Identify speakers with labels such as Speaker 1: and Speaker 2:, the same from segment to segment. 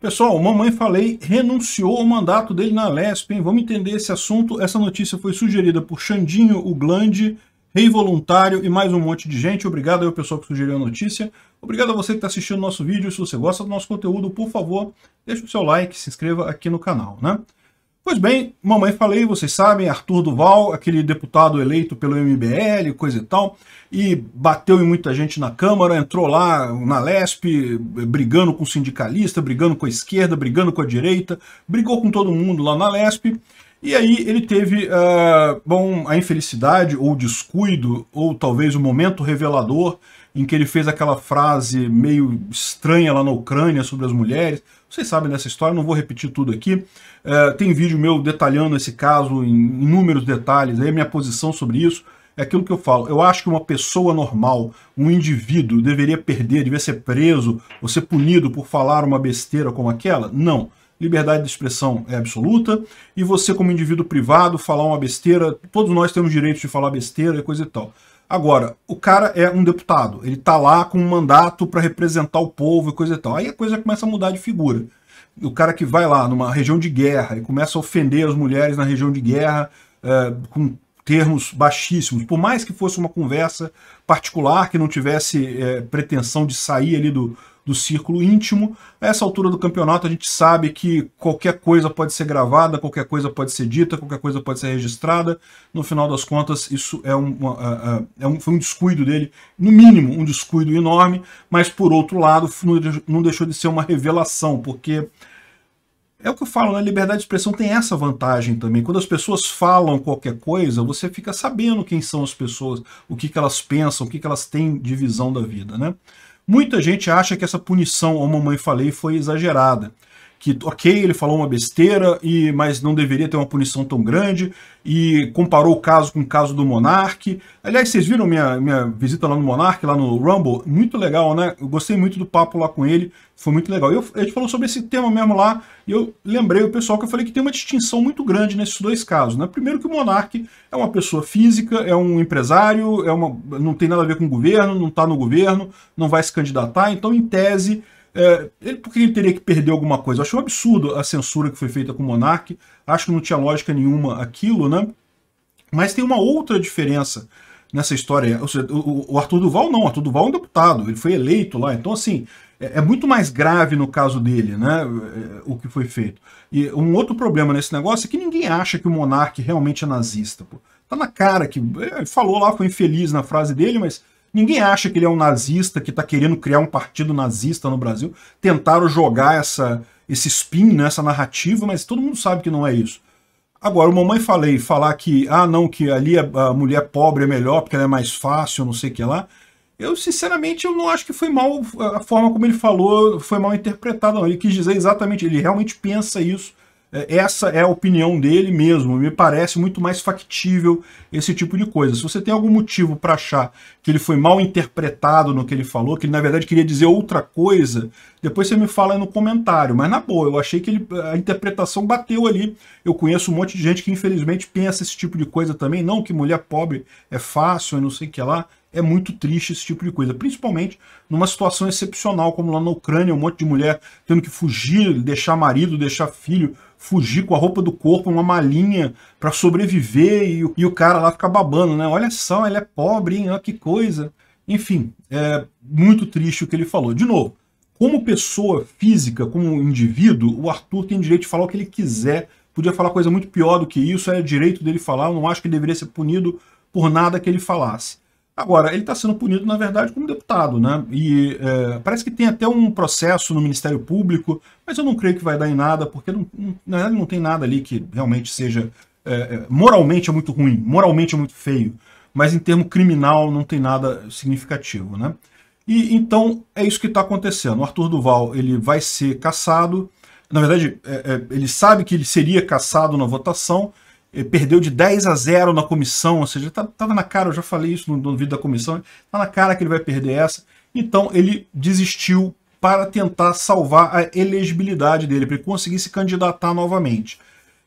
Speaker 1: Pessoal, Mamãe Falei renunciou ao mandato dele na Lesp, hein? Vamos entender esse assunto. Essa notícia foi sugerida por Xandinho, o Glande, Rei Voluntário e mais um monte de gente. Obrigado aí ao pessoal que sugeriu a notícia. Obrigado a você que está assistindo nosso vídeo. Se você gosta do nosso conteúdo, por favor, deixe o seu like, se inscreva aqui no canal, né? Pois bem, mamãe falei, vocês sabem, Arthur Duval, aquele deputado eleito pelo MBL, coisa e tal, e bateu em muita gente na Câmara, entrou lá na Lesp, brigando com o sindicalista, brigando com a esquerda, brigando com a direita, brigou com todo mundo lá na Lesp, e aí ele teve uh, bom, a infelicidade, ou descuido, ou talvez o um momento revelador em que ele fez aquela frase meio estranha lá na Ucrânia sobre as mulheres. Vocês sabem dessa história, não vou repetir tudo aqui. Uh, tem vídeo meu detalhando esse caso em inúmeros detalhes, aí a minha posição sobre isso. É aquilo que eu falo, eu acho que uma pessoa normal, um indivíduo, deveria perder, deveria ser preso ou ser punido por falar uma besteira como aquela? Não liberdade de expressão é absoluta, e você como indivíduo privado falar uma besteira, todos nós temos direito de falar besteira e coisa e tal. Agora, o cara é um deputado, ele tá lá com um mandato para representar o povo e coisa e tal. Aí a coisa começa a mudar de figura. O cara que vai lá numa região de guerra e começa a ofender as mulheres na região de guerra é, com termos baixíssimos, por mais que fosse uma conversa particular, que não tivesse é, pretensão de sair ali do, do círculo íntimo. A essa altura do campeonato, a gente sabe que qualquer coisa pode ser gravada, qualquer coisa pode ser dita, qualquer coisa pode ser registrada. No final das contas, isso é, é, é, é um, foi um descuido dele, no mínimo um descuido enorme, mas por outro lado, não deixou de ser uma revelação, porque é o que eu falo, né? Liberdade de expressão tem essa vantagem também. Quando as pessoas falam qualquer coisa, você fica sabendo quem são as pessoas, o que, que elas pensam, o que, que elas têm de visão da vida, né? Muita gente acha que essa punição ao Mamãe Falei foi exagerada que, ok, ele falou uma besteira, e mas não deveria ter uma punição tão grande, e comparou o caso com o caso do Monark. Aliás, vocês viram minha, minha visita lá no Monark, lá no Rumble? Muito legal, né? Eu gostei muito do papo lá com ele, foi muito legal. Eu, a gente falou sobre esse tema mesmo lá, e eu lembrei o pessoal que eu falei que tem uma distinção muito grande nesses dois casos. Né? Primeiro que o Monark é uma pessoa física, é um empresário, é uma, não tem nada a ver com o governo, não está no governo, não vai se candidatar, então, em tese, é, ele, por que ele teria que perder alguma coisa? Eu um absurdo a censura que foi feita com o Monark. Acho que não tinha lógica nenhuma aquilo, né? Mas tem uma outra diferença nessa história. Seja, o, o, Arthur Duval não. O Arthur Duval é um deputado. Ele foi eleito lá. Então, assim, é, é, muito mais grave no caso dele, né? É, o que foi feito. E um outro problema nesse negócio é que ninguém acha que o Monark realmente é nazista. Pô. Tá na cara que. Ele é, falou lá, foi infeliz na frase dele, mas Ninguém acha que ele é um nazista que está querendo criar um partido nazista no Brasil. Tentaram jogar essa, esse spin, né, essa narrativa, mas todo mundo sabe que não é isso. Agora, o Mamãe Falei falar que, ah, não, que ali a, mulher pobre é melhor porque ela é mais fácil, não sei o que lá. Eu, sinceramente, eu não acho que foi mal, a forma como ele falou foi mal interpretada, Ele quis dizer exatamente, ele realmente pensa isso é, essa é a opinião dele mesmo. Me parece muito mais factível esse tipo de coisa. Se você tem algum motivo para achar que ele foi mal interpretado no que ele falou, que ele na verdade queria dizer outra coisa, depois você me fala no comentário. Mas na boa, eu achei que ele, a interpretação bateu ali. Eu conheço um monte de gente que infelizmente pensa esse tipo de coisa também. Não, que mulher pobre é fácil, não sei o que lá. É muito triste esse tipo de coisa, principalmente numa situação excepcional como lá na Ucrânia, um monte de mulher tendo que fugir, deixar marido, deixar filho, fugir com a roupa do corpo, uma malinha para sobreviver e, e, o cara lá fica babando, né? Olha só, ele é pobre, hein? Olha que coisa. Enfim, é muito triste o que ele falou. De novo, como pessoa física, como indivíduo, o Arthur tem direito de falar o que ele quiser, podia falar coisa muito pior do que isso, era direito dele falar, eu não acho que ele deveria ser punido por nada que ele falasse. Agora, ele está sendo punido, na verdade, como deputado, né? E é, parece que tem até um processo no Ministério Público, mas eu não creio que vai dar em nada, porque não, não, na verdade não tem nada ali que realmente seja. É, é moralmente é muito ruim, moralmente é muito feio, mas em termo criminal não tem nada significativo, né? E então é isso que está acontecendo. O Arthur Duval ele vai ser caçado. Na verdade, é, é, ele sabe que ele seria caçado na votação, perdeu de 10 a 0 na comissão, ou seja, estava tá, na cara, eu já falei isso no, no vídeo da comissão, está na cara que ele vai perder essa. Então ele desistiu para tentar salvar a elegibilidade dele, para ele conseguir se candidatar novamente.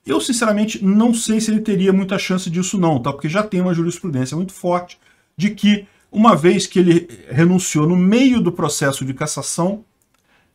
Speaker 1: Eu, sinceramente, não sei se ele teria muita chance disso não, tá? porque já tem uma jurisprudência muito forte de que, uma vez que ele renunciou no meio do processo de cassação,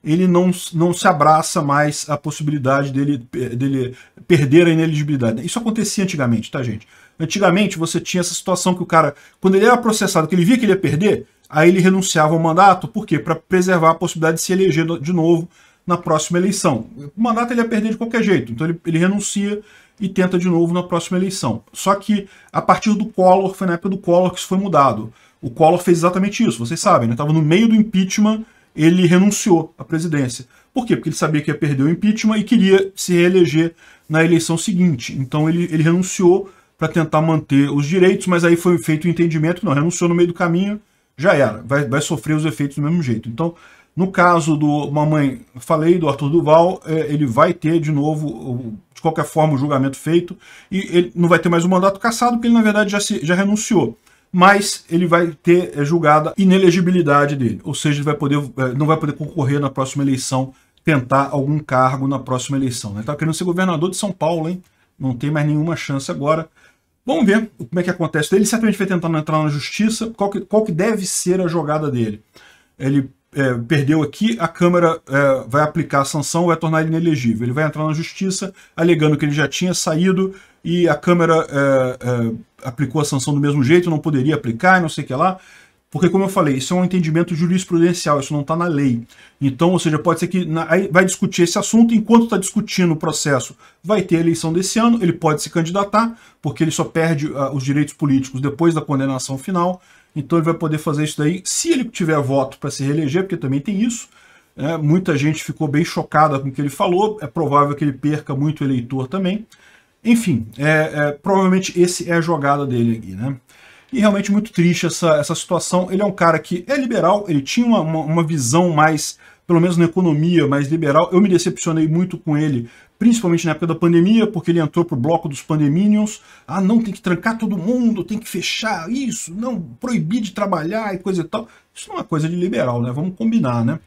Speaker 1: ele não, não se abraça mais a possibilidade dele, dele perder a ineligibilidade. Isso acontecia antigamente, tá, gente? Antigamente você tinha essa situação que o cara, quando ele era processado, que ele via que ele ia perder, aí ele renunciava ao mandato, por quê? Para preservar a possibilidade de se eleger de novo na próxima eleição. O mandato ele ia perder de qualquer jeito, então ele, ele renuncia e tenta de novo na próxima eleição. Só que a partir do Collor, foi na época do Collor que isso foi mudado. O Collor fez exatamente isso, vocês sabem, né? Estava no meio do impeachment ele renunciou à presidência. Por quê? Porque ele sabia que ia perder o impeachment e queria se reeleger na eleição seguinte. Então ele, ele renunciou para tentar manter os direitos, mas aí foi feito o entendimento, não, renunciou no meio do caminho, já era, vai, vai sofrer os efeitos do mesmo jeito. Então, no caso do Mamãe, falei do Arthur Duval, é, ele vai ter de novo, de qualquer forma, o julgamento feito, e ele não vai ter mais o mandato cassado, porque ele, na verdade, já, se, já renunciou mas ele vai ter é, julgada inelegibilidade dele, ou seja, ele vai poder, é, não vai poder concorrer na próxima eleição, tentar algum cargo na próxima eleição. Né? Ele estava tá querendo ser governador de São Paulo, hein? não tem mais nenhuma chance agora. Vamos ver como é que acontece. Ele certamente vai tentar entrar na justiça, qual que, qual que deve ser a jogada dele. Ele é, perdeu aqui, a Câmara é, vai aplicar a sanção, vai tornar ele inelegível. Ele vai entrar na justiça alegando que ele já tinha saído e a Câmara é, é, aplicou a sanção do mesmo jeito, não poderia aplicar, não sei o que lá. Porque, como eu falei, isso é um entendimento jurisprudencial, isso não está na lei. Então, ou seja, pode ser que na, vai discutir esse assunto, enquanto está discutindo o processo, vai ter a eleição desse ano, ele pode se candidatar, porque ele só perde uh, os direitos políticos depois da condenação final. Então ele vai poder fazer isso daí, se ele tiver voto para se reeleger, porque também tem isso. Né? Muita gente ficou bem chocada com o que ele falou, é provável que ele perca muito eleitor também. Enfim, é, é, provavelmente esse é a jogada dele aqui, né? E realmente muito triste essa, essa situação. Ele é um cara que é liberal, ele tinha uma, uma, uma visão mais, pelo menos na economia, mais liberal. Eu me decepcionei muito com ele, principalmente na época da pandemia, porque ele entrou pro bloco dos pandeminions. Ah, não, tem que trancar todo mundo, tem que fechar isso, não, proibir de trabalhar e coisa e tal. Isso não é coisa de liberal, né? Vamos combinar, né?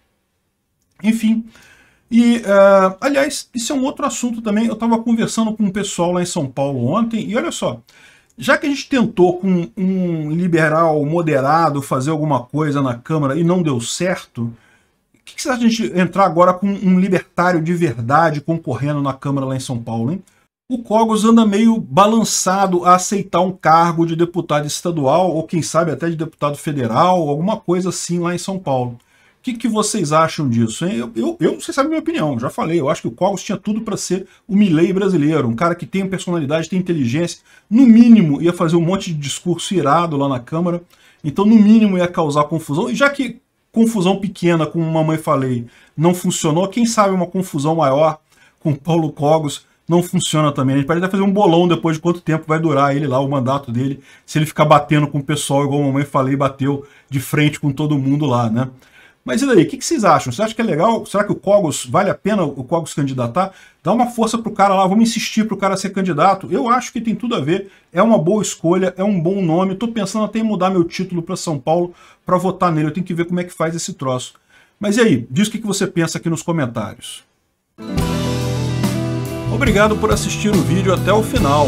Speaker 1: Enfim, e, uh, aliás, isso é um outro assunto também. Eu estava conversando com um pessoal lá em São Paulo ontem, e olha só, já que a gente tentou com um liberal moderado fazer alguma coisa na Câmara e não deu certo, o que, que será a gente entrar agora com um libertário de verdade concorrendo na Câmara lá em São Paulo, hein? O Cogos anda meio balançado a aceitar um cargo de deputado estadual ou quem sabe até de deputado federal, alguma coisa assim lá em São Paulo. O que, que, vocês acham disso? Hein? Eu, eu, eu, vocês sabem a minha opinião, já falei. Eu acho que o Cogos tinha tudo para ser o Milley brasileiro. Um cara que tem personalidade, tem inteligência. No mínimo, ia fazer um monte de discurso irado lá na Câmara. Então, no mínimo, ia causar confusão. E já que confusão pequena, como mamãe falei, não funcionou, quem sabe uma confusão maior com Paulo Cogos não funciona também. A gente pode até fazer um bolão depois de quanto tempo vai durar ele lá, o mandato dele, se ele ficar batendo com o pessoal, igual a mamãe falei, bateu de frente com todo mundo lá, né? Mas e daí? O que, que vocês acham? Você acha que é legal? Será que o Cogos vale a pena o Cogos candidatar? Dá uma força pro cara lá, vamos insistir pro cara ser candidato. Eu acho que tem tudo a ver. É uma boa escolha, é um bom nome. Tô pensando até em mudar meu título para São Paulo para votar nele. Eu tenho que ver como é que faz esse troço. Mas e aí? Diz o que, que você pensa aqui nos comentários. Obrigado por assistir o vídeo até o final.